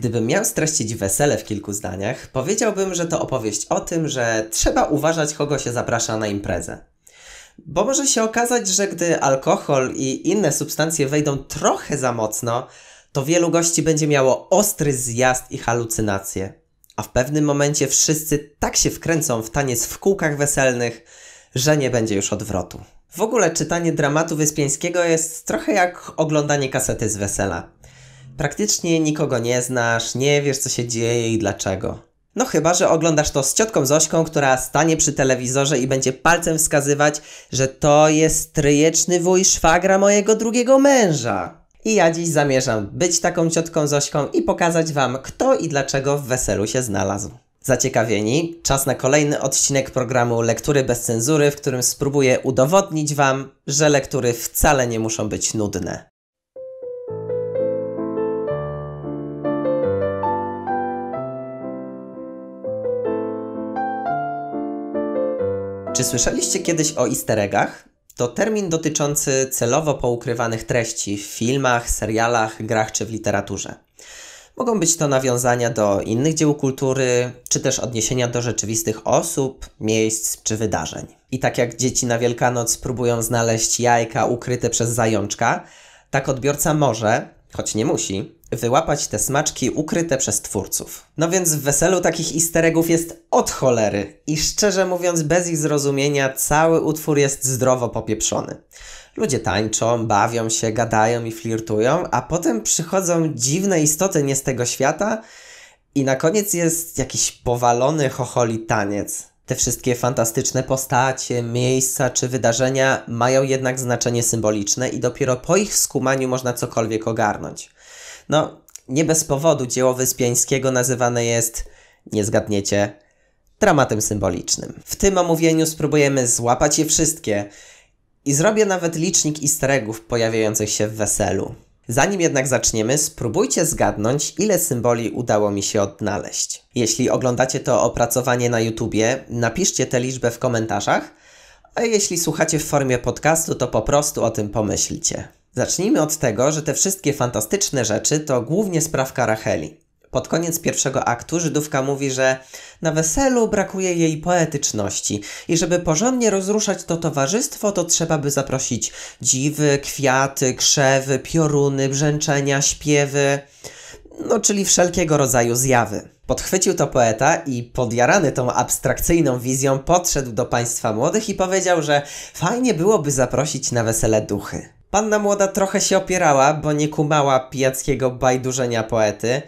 Gdybym miał streścić wesele w kilku zdaniach, powiedziałbym, że to opowieść o tym, że trzeba uważać, kogo się zaprasza na imprezę. Bo może się okazać, że gdy alkohol i inne substancje wejdą trochę za mocno, to wielu gości będzie miało ostry zjazd i halucynacje. A w pewnym momencie wszyscy tak się wkręcą w taniec w kółkach weselnych, że nie będzie już odwrotu. W ogóle czytanie dramatu Wyspieńskiego jest trochę jak oglądanie kasety z wesela. Praktycznie nikogo nie znasz, nie wiesz co się dzieje i dlaczego. No chyba, że oglądasz to z ciotką Zośką, która stanie przy telewizorze i będzie palcem wskazywać, że to jest stryjeczny wuj szwagra mojego drugiego męża. I ja dziś zamierzam być taką ciotką Zośką i pokazać wam kto i dlaczego w weselu się znalazł. Zaciekawieni? Czas na kolejny odcinek programu Lektury bez cenzury, w którym spróbuję udowodnić Wam, że lektury wcale nie muszą być nudne. Czy słyszeliście kiedyś o isteregach? To termin dotyczący celowo poukrywanych treści w filmach, serialach, grach czy w literaturze. Mogą być to nawiązania do innych dzieł kultury, czy też odniesienia do rzeczywistych osób, miejsc czy wydarzeń. I tak jak dzieci na Wielkanoc próbują znaleźć jajka ukryte przez zajączka, tak odbiorca może, choć nie musi, wyłapać te smaczki ukryte przez twórców. No więc w weselu takich isteregów jest od cholery i szczerze mówiąc bez ich zrozumienia cały utwór jest zdrowo popieprzony. Ludzie tańczą, bawią się, gadają i flirtują, a potem przychodzą dziwne istoty nie z tego świata i na koniec jest jakiś powalony chocholi taniec. Te wszystkie fantastyczne postacie, miejsca czy wydarzenia mają jednak znaczenie symboliczne i dopiero po ich skumaniu można cokolwiek ogarnąć. No, nie bez powodu dzieło Wyspiańskiego nazywane jest, nie zgadniecie, dramatem symbolicznym. W tym omówieniu spróbujemy złapać je wszystkie i zrobię nawet licznik easter eggów pojawiających się w weselu. Zanim jednak zaczniemy, spróbujcie zgadnąć, ile symboli udało mi się odnaleźć. Jeśli oglądacie to opracowanie na YouTubie, napiszcie tę liczbę w komentarzach, a jeśli słuchacie w formie podcastu, to po prostu o tym pomyślcie. Zacznijmy od tego, że te wszystkie fantastyczne rzeczy to głównie sprawka Racheli. Pod koniec pierwszego aktu Żydówka mówi, że na weselu brakuje jej poetyczności i żeby porządnie rozruszać to towarzystwo, to trzeba by zaprosić dziwy, kwiaty, krzewy, pioruny, brzęczenia, śpiewy, no czyli wszelkiego rodzaju zjawy. Podchwycił to poeta i podjarany tą abstrakcyjną wizją podszedł do państwa młodych i powiedział, że fajnie byłoby zaprosić na wesele duchy. Panna młoda trochę się opierała, bo nie kumała pijackiego bajdurzenia poety,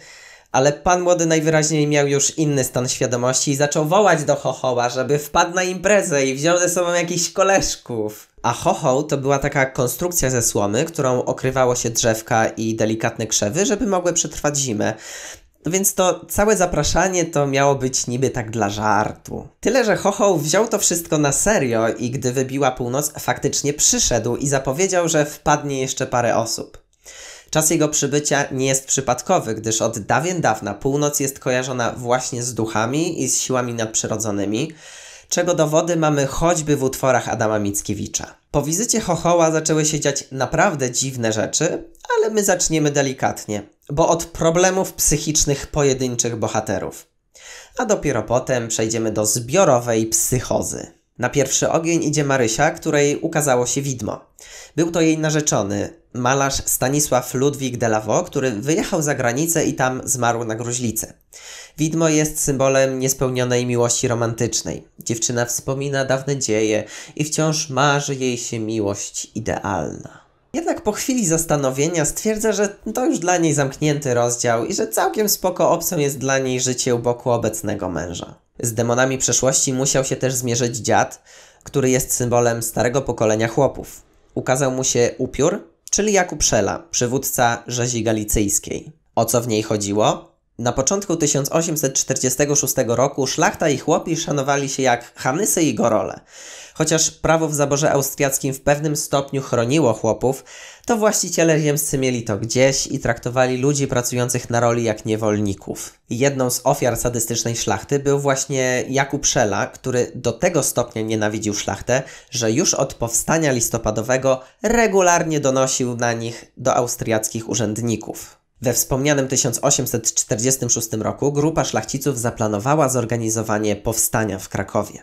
ale pan młody najwyraźniej miał już inny stan świadomości i zaczął wołać do Chochoła, żeby wpadł na imprezę i wziął ze sobą jakichś koleżków. A Chochoł to była taka konstrukcja ze słomy, którą okrywało się drzewka i delikatne krzewy, żeby mogły przetrwać zimę. No więc to całe zapraszanie to miało być niby tak dla żartu. Tyle, że Hoho wziął to wszystko na serio i gdy wybiła północ, faktycznie przyszedł i zapowiedział, że wpadnie jeszcze parę osób. Czas jego przybycia nie jest przypadkowy, gdyż od dawien dawna północ jest kojarzona właśnie z duchami i z siłami nadprzyrodzonymi, czego dowody mamy choćby w utworach Adama Mickiewicza. Po wizycie Hohoła zaczęły się dziać naprawdę dziwne rzeczy, ale my zaczniemy delikatnie bo od problemów psychicznych pojedynczych bohaterów. A dopiero potem przejdziemy do zbiorowej psychozy. Na pierwszy ogień idzie Marysia, której ukazało się widmo. Był to jej narzeczony, malarz Stanisław Ludwik Delawo, który wyjechał za granicę i tam zmarł na gruźlicę. Widmo jest symbolem niespełnionej miłości romantycznej. Dziewczyna wspomina dawne dzieje i wciąż marzy jej się miłość idealna. Jednak po chwili zastanowienia stwierdza, że to już dla niej zamknięty rozdział i że całkiem spoko opcją jest dla niej życie u boku obecnego męża. Z demonami przeszłości musiał się też zmierzyć dziad, który jest symbolem starego pokolenia chłopów. Ukazał mu się upiór, czyli Jakub Szela, przywódca rzezi galicyjskiej. O co w niej chodziło? Na początku 1846 roku szlachta i chłopi szanowali się jak Hanysy i Gorole. Chociaż prawo w zaborze austriackim w pewnym stopniu chroniło chłopów, to właściciele ziemscy mieli to gdzieś i traktowali ludzi pracujących na roli jak niewolników. Jedną z ofiar sadystycznej szlachty był właśnie Jakub Szela, który do tego stopnia nienawidził szlachtę, że już od powstania listopadowego regularnie donosił na nich do austriackich urzędników. We wspomnianym 1846 roku grupa szlachciców zaplanowała zorganizowanie powstania w Krakowie.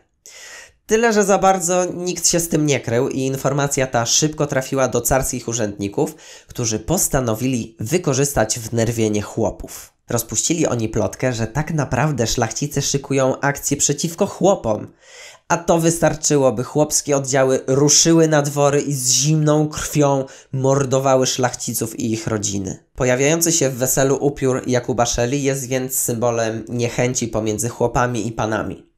Tyle, że za bardzo nikt się z tym nie krył i informacja ta szybko trafiła do carskich urzędników, którzy postanowili wykorzystać wnerwienie chłopów. Rozpuścili oni plotkę, że tak naprawdę szlachcice szykują akcję przeciwko chłopom. A to wystarczyłoby. Chłopskie oddziały ruszyły na dwory i z zimną krwią mordowały szlachciców i ich rodziny. Pojawiający się w weselu upiór Jakuba Szeli jest więc symbolem niechęci pomiędzy chłopami i panami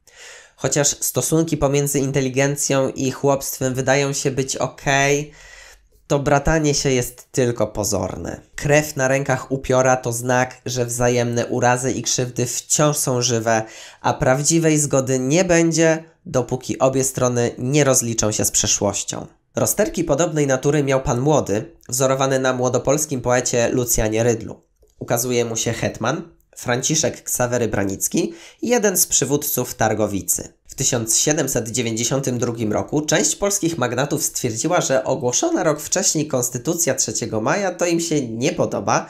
chociaż stosunki pomiędzy inteligencją i chłopstwem wydają się być ok, to bratanie się jest tylko pozorne. Krew na rękach upiora to znak, że wzajemne urazy i krzywdy wciąż są żywe, a prawdziwej zgody nie będzie, dopóki obie strony nie rozliczą się z przeszłością. Rozterki podobnej natury miał pan młody, wzorowany na młodopolskim poecie Lucjanie Rydlu. Ukazuje mu się Hetman, Franciszek Ksawery Branicki, jeden z przywódców Targowicy. W 1792 roku część polskich magnatów stwierdziła, że ogłoszona rok wcześniej Konstytucja 3 maja to im się nie podoba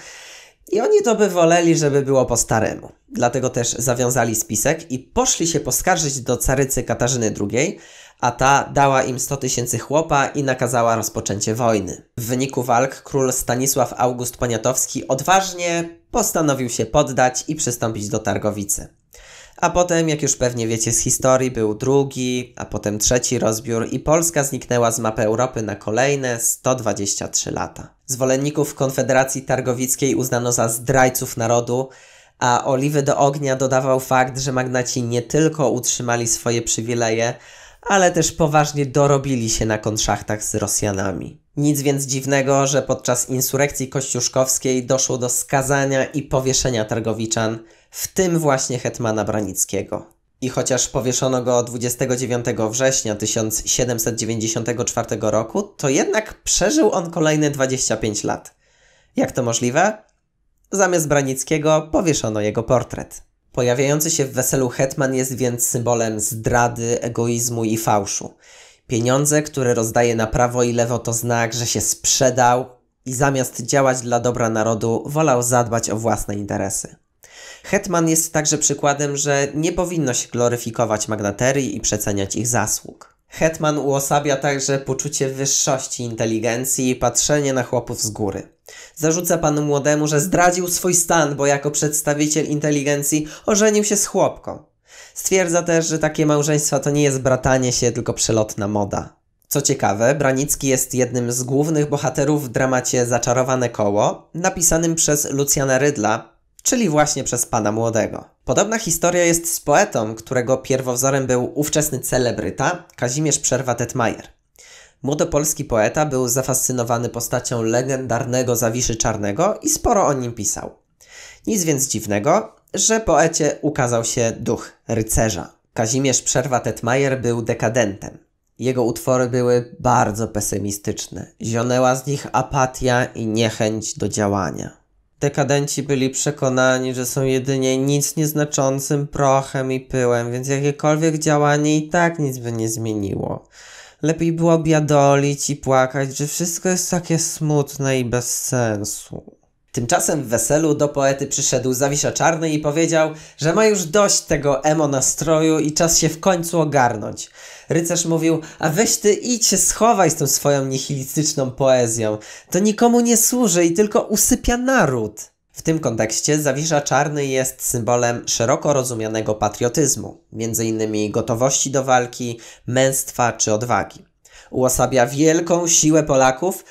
i oni to by woleli, żeby było po staremu. Dlatego też zawiązali spisek i poszli się poskarżyć do carycy Katarzyny II, a ta dała im 100 tysięcy chłopa i nakazała rozpoczęcie wojny. W wyniku walk król Stanisław August Poniatowski odważnie postanowił się poddać i przystąpić do targowicy. A potem, jak już pewnie wiecie z historii, był drugi, a potem trzeci rozbiór i Polska zniknęła z mapy Europy na kolejne 123 lata. Zwolenników Konfederacji Targowickiej uznano za zdrajców narodu, a oliwy do ognia dodawał fakt, że magnaci nie tylko utrzymali swoje przywileje, ale też poważnie dorobili się na konszachtach z Rosjanami. Nic więc dziwnego, że podczas insurrekcji kościuszkowskiej doszło do skazania i powieszenia targowiczan, w tym właśnie hetmana Branickiego. I chociaż powieszono go 29 września 1794 roku, to jednak przeżył on kolejne 25 lat. Jak to możliwe? Zamiast Branickiego powieszono jego portret. Pojawiający się w weselu hetman jest więc symbolem zdrady, egoizmu i fałszu. Pieniądze, które rozdaje na prawo i lewo, to znak, że się sprzedał i zamiast działać dla dobra narodu, wolał zadbać o własne interesy. Hetman jest także przykładem, że nie powinno się gloryfikować magnaterii i przeceniać ich zasług. Hetman uosabia także poczucie wyższości inteligencji i patrzenie na chłopów z góry. Zarzuca panu młodemu, że zdradził swój stan, bo jako przedstawiciel inteligencji ożenił się z chłopką. Stwierdza też, że takie małżeństwa to nie jest bratanie się, tylko przelotna moda. Co ciekawe, Branicki jest jednym z głównych bohaterów w dramacie Zaczarowane Koło, napisanym przez Lucjana Rydla, czyli właśnie przez pana młodego. Podobna historia jest z poetą, którego pierwowzorem był ówczesny celebryta Kazimierz Przerwa Tetmajer. Młodopolski poeta był zafascynowany postacią legendarnego Zawiszy Czarnego i sporo o nim pisał. Nic więc dziwnego, że poecie ukazał się duch rycerza. Kazimierz Przerwa Tetmajer był dekadentem. Jego utwory były bardzo pesymistyczne. Zionęła z nich apatia i niechęć do działania. Dekadenci byli przekonani, że są jedynie nic nieznaczącym prochem i pyłem, więc jakiekolwiek działanie i tak nic by nie zmieniło. Lepiej było biadolić i płakać, że wszystko jest takie smutne i bez sensu. Tymczasem w weselu do poety przyszedł Zawisza Czarny i powiedział, że ma już dość tego emo nastroju i czas się w końcu ogarnąć. Rycerz mówił, a weź ty idź się schowaj z tą swoją nihilistyczną poezją. To nikomu nie służy i tylko usypia naród. W tym kontekście Zawisza Czarny jest symbolem szeroko rozumianego patriotyzmu, m.in. gotowości do walki, męstwa czy odwagi. Uosabia wielką siłę Polaków,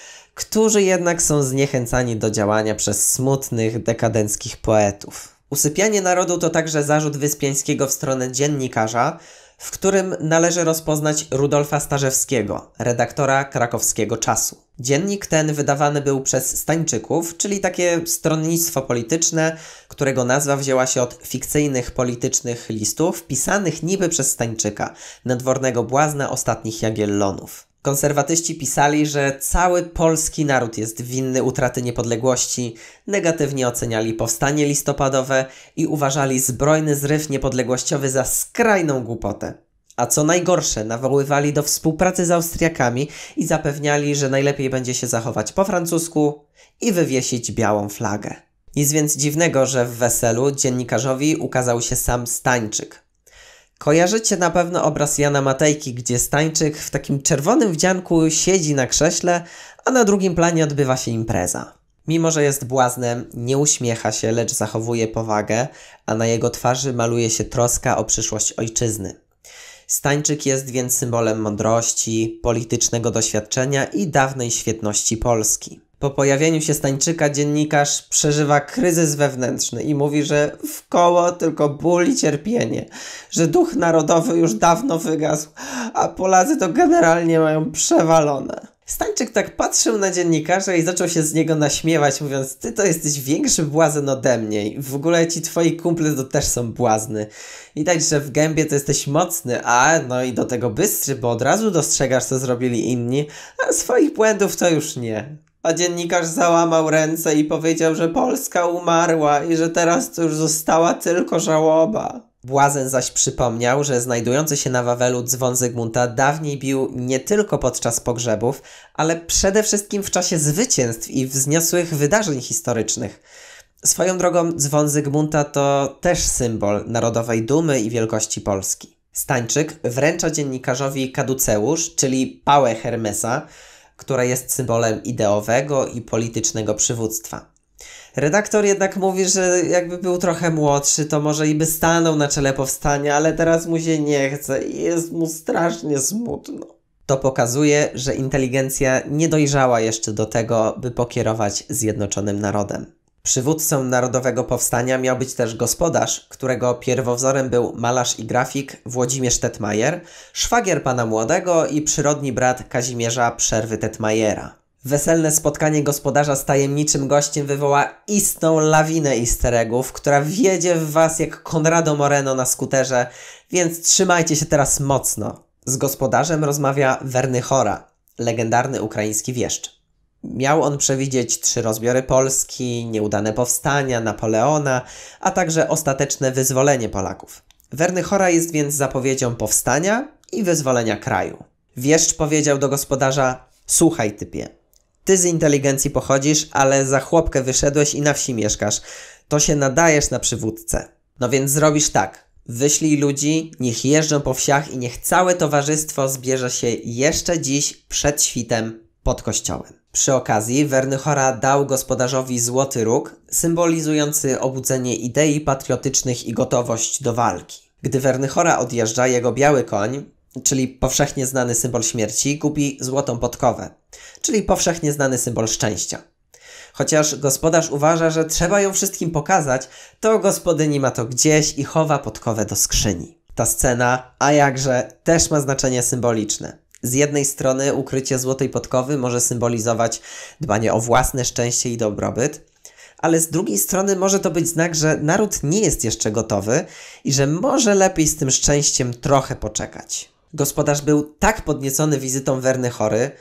którzy jednak są zniechęcani do działania przez smutnych, dekadenckich poetów. Usypianie narodu to także zarzut Wyspiańskiego w stronę dziennikarza, w którym należy rozpoznać Rudolfa Starzewskiego, redaktora krakowskiego czasu. Dziennik ten wydawany był przez Stańczyków, czyli takie stronnictwo polityczne, którego nazwa wzięła się od fikcyjnych politycznych listów pisanych niby przez Stańczyka, nadwornego błazna ostatnich Jagiellonów. Konserwatyści pisali, że cały polski naród jest winny utraty niepodległości, negatywnie oceniali powstanie listopadowe i uważali zbrojny zryw niepodległościowy za skrajną głupotę. A co najgorsze, nawoływali do współpracy z Austriakami i zapewniali, że najlepiej będzie się zachować po francusku i wywiesić białą flagę. Nic więc dziwnego, że w weselu dziennikarzowi ukazał się sam Stańczyk, Kojarzycie na pewno obraz Jana Matejki, gdzie Stańczyk w takim czerwonym wdzianku siedzi na krześle, a na drugim planie odbywa się impreza. Mimo, że jest błaznem, nie uśmiecha się, lecz zachowuje powagę, a na jego twarzy maluje się troska o przyszłość ojczyzny. Stańczyk jest więc symbolem mądrości, politycznego doświadczenia i dawnej świetności Polski. Po pojawieniu się Stańczyka dziennikarz przeżywa kryzys wewnętrzny i mówi, że w koło tylko ból i cierpienie, że duch narodowy już dawno wygasł, a Polacy to generalnie mają przewalone. Stańczyk tak patrzył na dziennikarza i zaczął się z niego naśmiewać, mówiąc: Ty to jesteś większy błazen ode mnie. I w ogóle ci twoi kumple to też są błazny. Widać, tak, że w gębie to jesteś mocny, a no i do tego bystry, bo od razu dostrzegasz, co zrobili inni, a swoich błędów to już nie a dziennikarz załamał ręce i powiedział, że Polska umarła i że teraz to już została tylko żałoba. Błazen zaś przypomniał, że znajdujący się na Wawelu dzwon Zygmunta dawniej bił nie tylko podczas pogrzebów, ale przede wszystkim w czasie zwycięstw i wzniosłych wydarzeń historycznych. Swoją drogą dzwon Zygmunta to też symbol narodowej dumy i wielkości Polski. Stańczyk wręcza dziennikarzowi kaduceusz, czyli pałę Hermesa, która jest symbolem ideowego i politycznego przywództwa. Redaktor jednak mówi, że jakby był trochę młodszy, to może i by stanął na czele powstania, ale teraz mu się nie chce i jest mu strasznie smutno. To pokazuje, że inteligencja nie dojrzała jeszcze do tego, by pokierować zjednoczonym narodem. Przywódcą Narodowego Powstania miał być też gospodarz, którego pierwowzorem był malarz i grafik Włodzimierz Tetmajer, szwagier pana młodego i przyrodni brat Kazimierza Przerwy Tetmajera. Weselne spotkanie gospodarza z tajemniczym gościem wywoła istną lawinę isteregów, która wjedzie w was jak Konrado Moreno na skuterze, więc trzymajcie się teraz mocno. Z gospodarzem rozmawia Werny Chora, legendarny ukraiński wieszcz. Miał on przewidzieć trzy rozbiory Polski, nieudane powstania, Napoleona, a także ostateczne wyzwolenie Polaków. Wernychora jest więc zapowiedzią powstania i wyzwolenia kraju. Wieszcz powiedział do gospodarza: Słuchaj, typie, ty z inteligencji pochodzisz, ale za chłopkę wyszedłeś i na wsi mieszkasz. To się nadajesz na przywódcę. No więc zrobisz tak. Wyślij ludzi, niech jeżdżą po wsiach i niech całe towarzystwo zbierze się jeszcze dziś przed świtem pod kościołem. Przy okazji Wernychora dał gospodarzowi złoty róg, symbolizujący obudzenie idei patriotycznych i gotowość do walki. Gdy Wernychora odjeżdża, jego biały koń, czyli powszechnie znany symbol śmierci, gubi złotą podkowę, czyli powszechnie znany symbol szczęścia. Chociaż gospodarz uważa, że trzeba ją wszystkim pokazać, to gospodyni ma to gdzieś i chowa podkowę do skrzyni. Ta scena, a jakże, też ma znaczenie symboliczne. Z jednej strony ukrycie złotej podkowy może symbolizować dbanie o własne szczęście i dobrobyt, ale z drugiej strony może to być znak, że naród nie jest jeszcze gotowy i że może lepiej z tym szczęściem trochę poczekać. Gospodarz był tak podniecony wizytą Werny chory,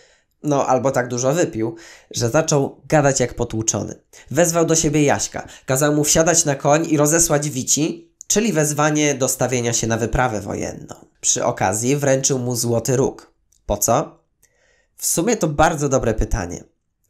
no albo tak dużo wypił, że zaczął gadać jak potłuczony. Wezwał do siebie Jaśka, kazał mu wsiadać na koń i rozesłać wici, czyli wezwanie do stawienia się na wyprawę wojenną. Przy okazji wręczył mu złoty róg. Po co? W sumie to bardzo dobre pytanie.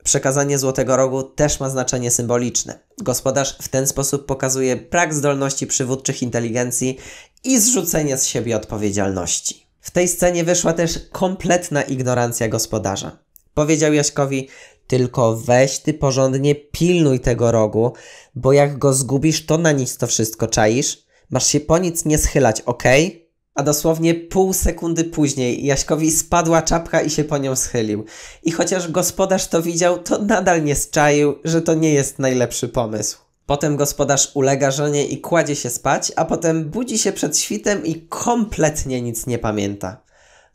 Przekazanie złotego rogu też ma znaczenie symboliczne. Gospodarz w ten sposób pokazuje brak zdolności przywódczych inteligencji i zrzucenie z siebie odpowiedzialności. W tej scenie wyszła też kompletna ignorancja gospodarza. Powiedział Jaśkowi, tylko weź ty porządnie pilnuj tego rogu, bo jak go zgubisz, to na nic to wszystko czaisz. Masz się po nic nie schylać, ok? a dosłownie pół sekundy później Jaśkowi spadła czapka i się po nią schylił. I chociaż gospodarz to widział, to nadal nie zczaił, że to nie jest najlepszy pomysł. Potem gospodarz ulega żonie i kładzie się spać, a potem budzi się przed świtem i kompletnie nic nie pamięta.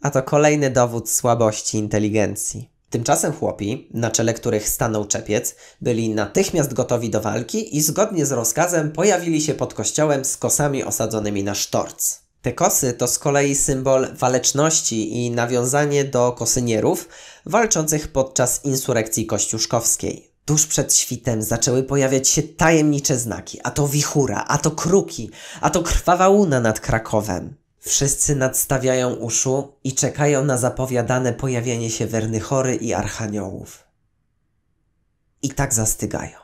A to kolejny dowód słabości inteligencji. Tymczasem chłopi, na czele których stanął czepiec, byli natychmiast gotowi do walki i zgodnie z rozkazem pojawili się pod kościołem z kosami osadzonymi na sztorc. Te kosy to z kolei symbol waleczności i nawiązanie do kosynierów walczących podczas insurrekcji kościuszkowskiej. Tuż przed świtem zaczęły pojawiać się tajemnicze znaki, a to wichura, a to kruki, a to krwawa łuna nad Krakowem. Wszyscy nadstawiają uszu i czekają na zapowiadane pojawienie się Wernychory i Archaniołów. I tak zastygają.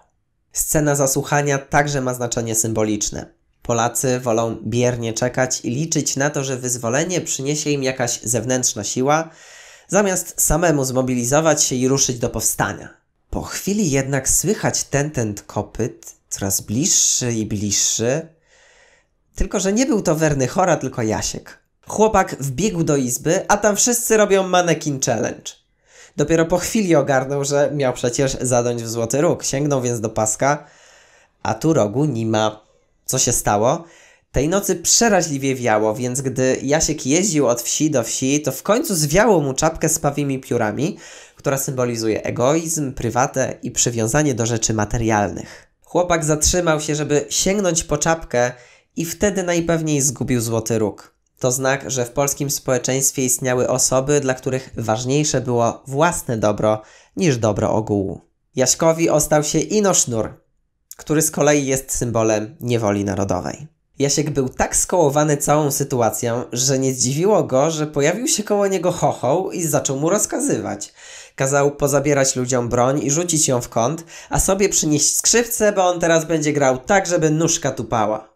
Scena zasłuchania także ma znaczenie symboliczne. Polacy wolą biernie czekać i liczyć na to, że wyzwolenie przyniesie im jakaś zewnętrzna siła, zamiast samemu zmobilizować się i ruszyć do powstania. Po chwili jednak słychać ten ten kopyt, coraz bliższy i bliższy. Tylko, że nie był to Werny Chora, tylko Jasiek. Chłopak wbiegł do izby, a tam wszyscy robią manekin challenge. Dopiero po chwili ogarnął, że miał przecież zadąć w złoty róg. Sięgnął więc do paska, a tu rogu nie ma co się stało. Tej nocy przeraźliwie wiało, więc gdy Jasiek jeździł od wsi do wsi, to w końcu zwiało mu czapkę z pawimi piórami, która symbolizuje egoizm, prywatę i przywiązanie do rzeczy materialnych. Chłopak zatrzymał się, żeby sięgnąć po czapkę i wtedy najpewniej zgubił złoty róg. To znak, że w polskim społeczeństwie istniały osoby, dla których ważniejsze było własne dobro niż dobro ogółu. Jaśkowi ostał się ino sznur, który z kolei jest symbolem niewoli narodowej. Jasiek był tak skołowany całą sytuacją, że nie zdziwiło go, że pojawił się koło niego chochoł i zaczął mu rozkazywać. Kazał pozabierać ludziom broń i rzucić ją w kąt, a sobie przynieść skrzypce, bo on teraz będzie grał tak, żeby nóżka tupała.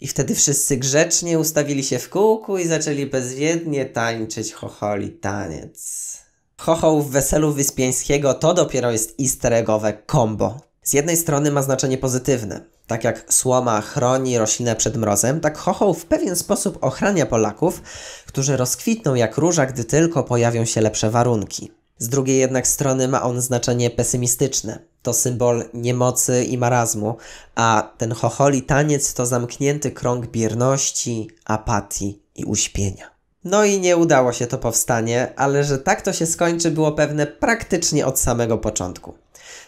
I wtedy wszyscy grzecznie ustawili się w kółku i zaczęli bezwiednie tańczyć chocholi taniec. Chochoł w weselu Wyspiańskiego to dopiero jest easter eggowe combo. Z jednej strony ma znaczenie pozytywne. Tak jak słoma chroni roślinę przed mrozem, tak chochoł w pewien sposób ochrania Polaków, którzy rozkwitną jak róża, gdy tylko pojawią się lepsze warunki. Z drugiej jednak strony ma on znaczenie pesymistyczne. To symbol niemocy i marazmu, a ten chocholi taniec to zamknięty krąg bierności, apatii i uśpienia. No i nie udało się to powstanie, ale że tak to się skończy było pewne praktycznie od samego początku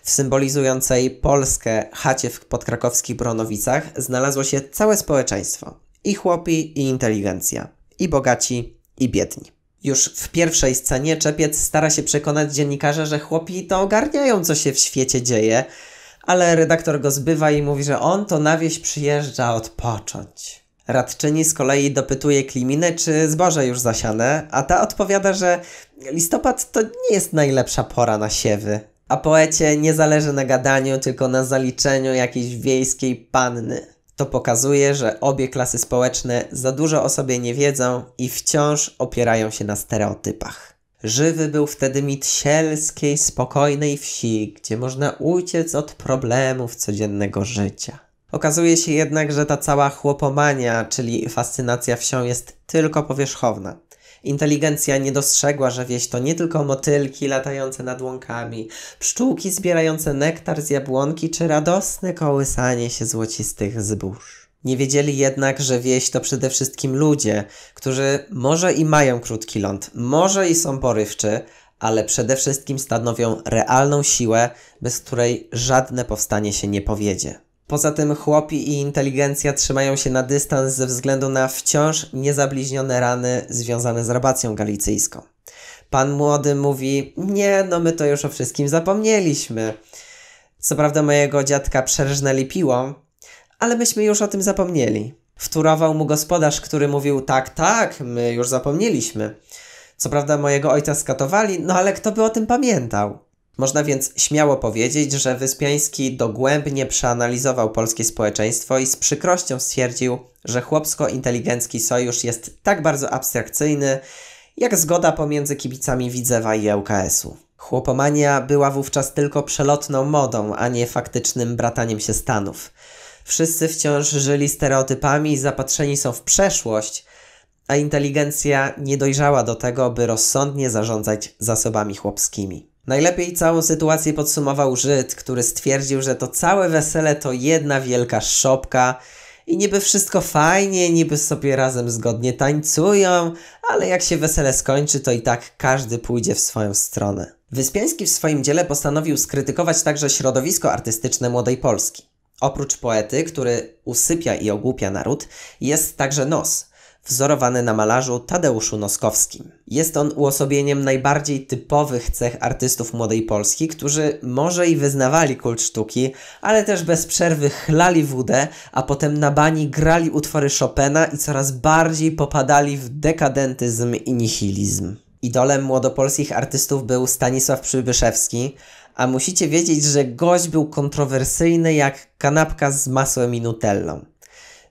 symbolizującej Polskę chacie w podkrakowskich Bronowicach znalazło się całe społeczeństwo. I chłopi, i inteligencja. I bogaci, i biedni. Już w pierwszej scenie Czepiec stara się przekonać dziennikarza, że chłopi to ogarniają, co się w świecie dzieje, ale redaktor go zbywa i mówi, że on to na wieś przyjeżdża odpocząć. Radczyni z kolei dopytuje Kliminy, czy zboże już zasiane, a ta odpowiada, że listopad to nie jest najlepsza pora na siewy, a poecie nie zależy na gadaniu, tylko na zaliczeniu jakiejś wiejskiej panny. To pokazuje, że obie klasy społeczne za dużo o sobie nie wiedzą i wciąż opierają się na stereotypach. Żywy był wtedy mit sielskiej, spokojnej wsi, gdzie można uciec od problemów codziennego życia. Okazuje się jednak, że ta cała chłopomania, czyli fascynacja wsią jest tylko powierzchowna. Inteligencja nie dostrzegła, że wieś to nie tylko motylki latające nad łąkami, pszczółki zbierające nektar z jabłonki czy radosne kołysanie się złocistych zbóż. Nie wiedzieli jednak, że wieś to przede wszystkim ludzie, którzy może i mają krótki ląd, może i są porywczy, ale przede wszystkim stanowią realną siłę, bez której żadne powstanie się nie powiedzie. Poza tym chłopi i inteligencja trzymają się na dystans ze względu na wciąż niezabliźnione rany związane z rabacją galicyjską. Pan młody mówi: Nie, no my to już o wszystkim zapomnieliśmy. Co prawda mojego dziadka przerżnęli piłą, ale myśmy już o tym zapomnieli. Wturował mu gospodarz, który mówił: Tak, tak, my już zapomnieliśmy. Co prawda mojego ojca skatowali, no ale kto by o tym pamiętał? Można więc śmiało powiedzieć, że Wyspiański dogłębnie przeanalizował polskie społeczeństwo i z przykrością stwierdził, że chłopsko-inteligencki sojusz jest tak bardzo abstrakcyjny, jak zgoda pomiędzy kibicami Widzewa i ŁKS-u. Chłopomania była wówczas tylko przelotną modą, a nie faktycznym brataniem się stanów. Wszyscy wciąż żyli stereotypami i zapatrzeni są w przeszłość, a inteligencja nie dojrzała do tego, by rozsądnie zarządzać zasobami chłopskimi. Najlepiej całą sytuację podsumował Żyd, który stwierdził, że to całe wesele to jedna wielka szopka i niby wszystko fajnie, niby sobie razem zgodnie tańcują, ale jak się wesele skończy, to i tak każdy pójdzie w swoją stronę. Wyspiański w swoim dziele postanowił skrytykować także środowisko artystyczne młodej Polski. Oprócz poety, który usypia i ogłupia naród, jest także nos, wzorowany na malarzu Tadeuszu Noskowskim. Jest on uosobieniem najbardziej typowych cech artystów młodej Polski, którzy może i wyznawali kult sztuki, ale też bez przerwy chlali wódę, a potem na bani grali utwory Chopina i coraz bardziej popadali w dekadentyzm i nihilizm. Idolem młodopolskich artystów był Stanisław Przybyszewski, a musicie wiedzieć, że gość był kontrowersyjny jak kanapka z masłem i nutellą.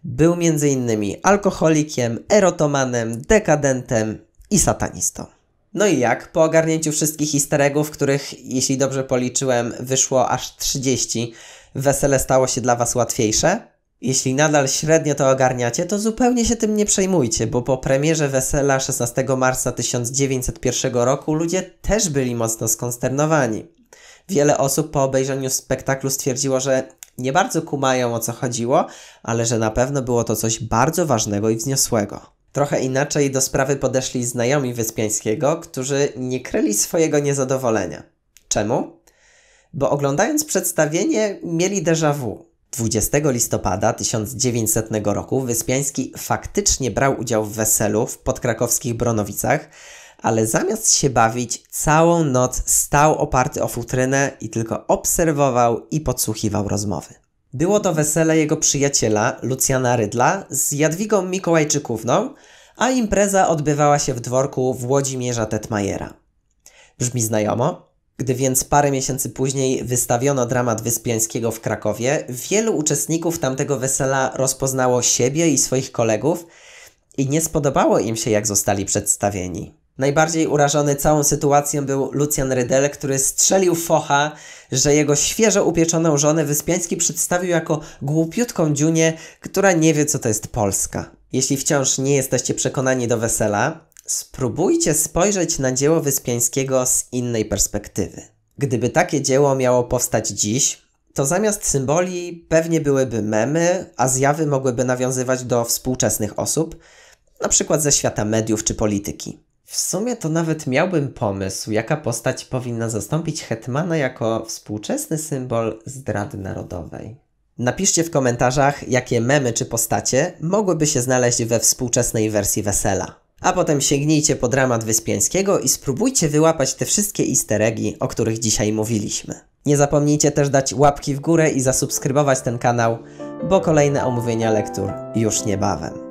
Był m.in. alkoholikiem, erotomanem, dekadentem i satanistą. No i jak? Po ogarnięciu wszystkich histeregów, których, jeśli dobrze policzyłem, wyszło aż 30, wesele stało się dla Was łatwiejsze? Jeśli nadal średnio to ogarniacie, to zupełnie się tym nie przejmujcie, bo po premierze wesela 16 marca 1901 roku ludzie też byli mocno skonsternowani. Wiele osób po obejrzeniu spektaklu stwierdziło, że nie bardzo kumają o co chodziło, ale że na pewno było to coś bardzo ważnego i wzniosłego. Trochę inaczej do sprawy podeszli znajomi Wyspiańskiego, którzy nie kryli swojego niezadowolenia. Czemu? Bo oglądając przedstawienie mieli déjà vu. 20 listopada 1900 roku Wyspiański faktycznie brał udział w weselu w podkrakowskich Bronowicach, ale zamiast się bawić, całą noc stał oparty o futrynę i tylko obserwował i podsłuchiwał rozmowy. Było to wesele jego przyjaciela, Lucjana Rydla, z Jadwigą Mikołajczykówną, a impreza odbywała się w dworku Włodzimierza Tetmajera. Brzmi znajomo? Gdy więc parę miesięcy później wystawiono dramat Wyspiańskiego w Krakowie, wielu uczestników tamtego wesela rozpoznało siebie i swoich kolegów i nie spodobało im się, jak zostali przedstawieni. Najbardziej urażony całą sytuacją był Lucian Rydel, który strzelił focha, że jego świeżo upieczoną żonę Wyspiański przedstawił jako głupiutką dziunię, która nie wie co to jest Polska. Jeśli wciąż nie jesteście przekonani do wesela, spróbujcie spojrzeć na dzieło Wyspiańskiego z innej perspektywy. Gdyby takie dzieło miało powstać dziś, to zamiast symboli pewnie byłyby memy, a zjawy mogłyby nawiązywać do współczesnych osób, na przykład ze świata mediów czy polityki. W sumie to nawet miałbym pomysł, jaka postać powinna zastąpić Hetmana jako współczesny symbol zdrady narodowej. Napiszcie w komentarzach, jakie memy czy postacie mogłyby się znaleźć we współczesnej wersji Wesela. A potem sięgnijcie po dramat Wyspiańskiego i spróbujcie wyłapać te wszystkie easter eggi, o których dzisiaj mówiliśmy. Nie zapomnijcie też dać łapki w górę i zasubskrybować ten kanał, bo kolejne omówienia lektur już niebawem.